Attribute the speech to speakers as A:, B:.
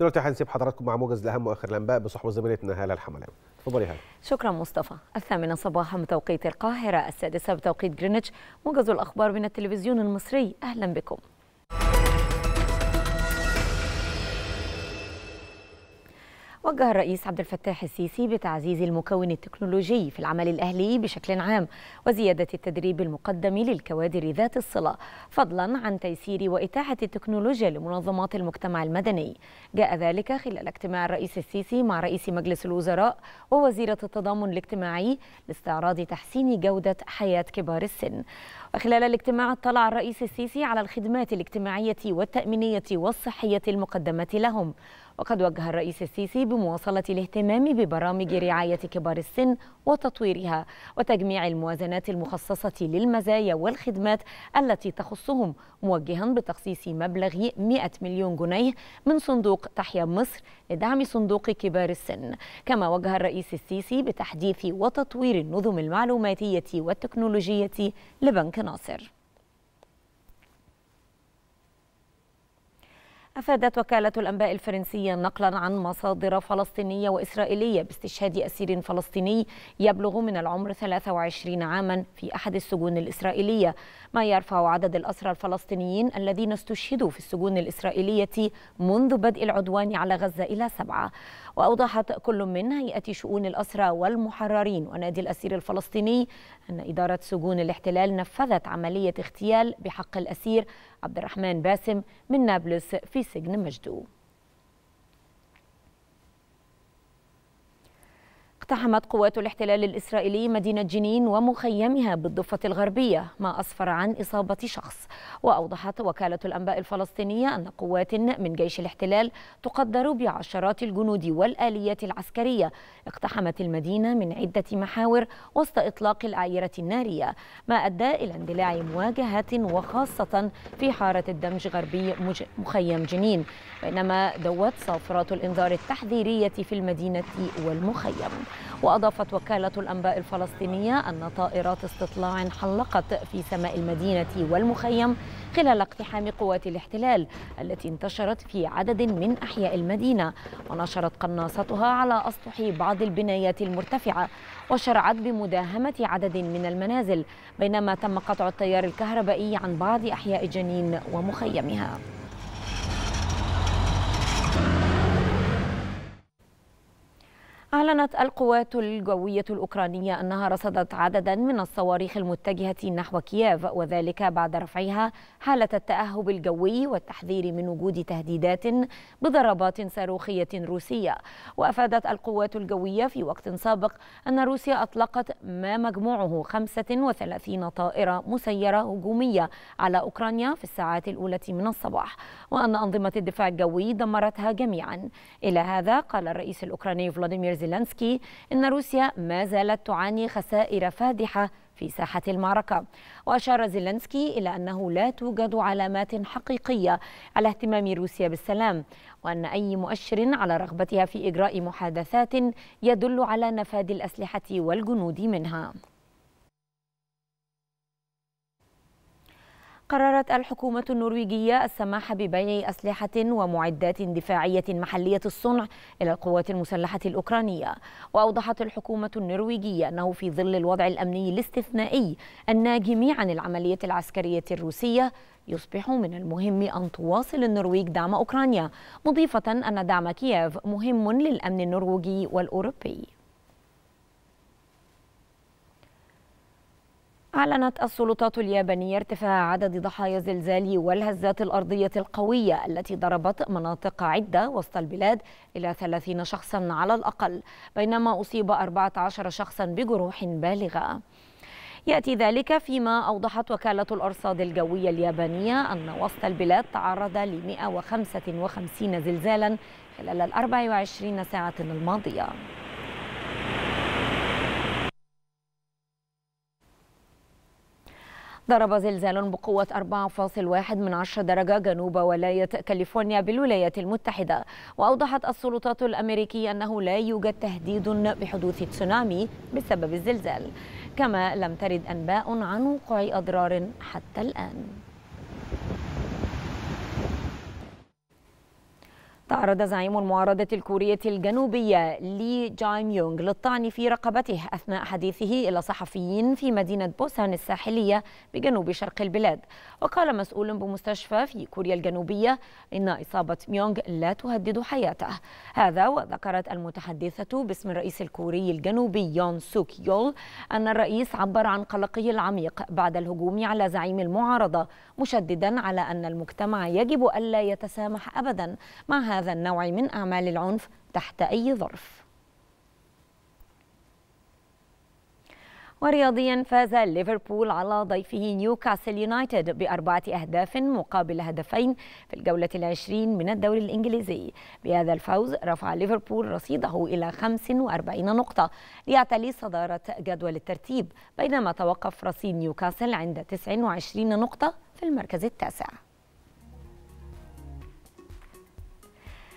A: دلوقتي هنسيب حضراتكم مع موجز الاهم واخر الانباء بصحبه زميلتنا هاله الحملاوي اتفضلي هاله شكرا مصطفى الثامنه صباحا بتوقيت القاهره السادسه بتوقيت جرينتش موجز الاخبار من التلفزيون المصري اهلا بكم وجه الرئيس عبد الفتاح السيسي بتعزيز المكون التكنولوجي في العمل الأهلي بشكل عام وزيادة التدريب المقدم للكوادر ذات الصلة فضلا عن تيسير وإتاحة التكنولوجيا لمنظمات المجتمع المدني جاء ذلك خلال اجتماع الرئيس السيسي مع رئيس مجلس الوزراء ووزيرة التضامن الاجتماعي لاستعراض تحسين جودة حياة كبار السن وخلال الاجتماع اطلع الرئيس السيسي على الخدمات الاجتماعية والتأمينية والصحية المقدمة لهم وقد وجه الرئيس السيسي بمواصلة الاهتمام ببرامج رعاية كبار السن وتطويرها وتجميع الموازنات المخصصة للمزايا والخدمات التي تخصهم موجها بتخصيص مبلغ 100 مليون جنيه من صندوق تحيا مصر لدعم صندوق كبار السن كما وجه الرئيس السيسي بتحديث وتطوير النظم المعلوماتية والتكنولوجية لبنك ناصر أفادت وكالة الأنباء الفرنسية نقلا عن مصادر فلسطينية وإسرائيلية باستشهاد أسير فلسطيني يبلغ من العمر 23 عاما في أحد السجون الإسرائيلية ما يرفع عدد الأسرى الفلسطينيين الذين استشهدوا في السجون الإسرائيلية منذ بدء العدوان على غزة إلى سبعة وأوضحت كل من هيئة شؤون الأسرى والمحررين ونادي الأسير الفلسطيني أن إدارة سجون الاحتلال نفذت عملية اغتيال بحق الأسير عبد الرحمن باسم من نابلس في سجن مجدو اقتحمت قوات الاحتلال الإسرائيلي مدينة جنين ومخيمها بالضفة الغربية ما أسفر عن إصابة شخص وأوضحت وكالة الأنباء الفلسطينية أن قوات من جيش الاحتلال تقدر بعشرات الجنود والآليات العسكرية اقتحمت المدينة من عدة محاور وسط إطلاق الأعيرة النارية ما أدى إلى اندلاع مواجهات وخاصة في حارة الدمج غربي مخيم جنين بينما دوت صافرات الإنذار التحذيرية في المدينة والمخيم وأضافت وكالة الأنباء الفلسطينية أن طائرات استطلاع حلقت في سماء المدينة والمخيم خلال اقتحام قوات الاحتلال التي انتشرت في عدد من أحياء المدينة ونشرت قناصتها على أسطح بعض البنايات المرتفعة وشرعت بمداهمة عدد من المنازل بينما تم قطع التيار الكهربائي عن بعض أحياء جنين ومخيمها أعلنت القوات الجوية الأوكرانية أنها رصدت عددا من الصواريخ المتجهة نحو كييف وذلك بعد رفعها حالة التأهب الجوي والتحذير من وجود تهديدات بضربات صاروخية روسية وأفادت القوات الجوية في وقت سابق أن روسيا أطلقت ما مجموعه 35 طائرة مسيرة هجومية على أوكرانيا في الساعات الأولى من الصباح وأن أنظمة الدفاع الجوي دمرتها جميعا إلى هذا قال الرئيس الأوكراني فلاديمير زيلانسكي إن روسيا ما زالت تعاني خسائر فادحة في ساحة المعركة وأشار زيلانسكي إلى أنه لا توجد علامات حقيقية على اهتمام روسيا بالسلام وأن أي مؤشر على رغبتها في إجراء محادثات يدل على نفاد الأسلحة والجنود منها قررت الحكومة النرويجية السماح ببيع أسلحة ومعدات دفاعية محلية الصنع إلى القوات المسلحة الأوكرانية وأوضحت الحكومة النرويجية أنه في ظل الوضع الأمني الاستثنائي الناجم عن العملية العسكرية الروسية يصبح من المهم أن تواصل النرويج دعم أوكرانيا مضيفة أن دعم كييف مهم للأمن النرويجي والأوروبي أعلنت السلطات اليابانية ارتفاع عدد ضحايا الزلزال والهزات الأرضية القوية التي ضربت مناطق عدة وسط البلاد إلى 30 شخصا على الأقل بينما أصيب 14 شخصا بجروح بالغة يأتي ذلك فيما أوضحت وكالة الأرصاد الجوية اليابانية أن وسط البلاد تعرض ل 155 زلزالا خلال ال 24 ساعة الماضية ضرب زلزال بقوة 4.1 من 10 درجة جنوب ولاية كاليفورنيا بالولايات المتحدة وأوضحت السلطات الأمريكية أنه لا يوجد تهديد بحدوث تسونامي بسبب الزلزال كما لم ترد أنباء عن وقوع أضرار حتى الآن تعرض زعيم المعارضة الكورية الجنوبية لي جايم يونغ للطعن في رقبته أثناء حديثه إلى صحفيين في مدينة بوسان الساحلية بجنوب شرق البلاد وقال مسؤول بمستشفى في كوريا الجنوبية إن إصابة ميونغ لا تهدد حياته هذا وذكرت المتحدثة باسم الرئيس الكوري الجنوبي يون سوك يول أن الرئيس عبر عن قلقه العميق بعد الهجوم على زعيم المعارضة مشددا على أن المجتمع يجب ألا يتسامح أبدا مع هذا هذا النوع من أعمال العنف تحت أي ظرف ورياضيا فاز ليفربول على ضيفه نيوكاسل يونايتد بأربعة أهداف مقابل هدفين في الجولة العشرين من الدوري الإنجليزي بهذا الفوز رفع ليفربول رصيده إلى 45 نقطة ليعتلي صدارة جدول الترتيب بينما توقف رصيد نيوكاسل عند 29 نقطة في المركز التاسع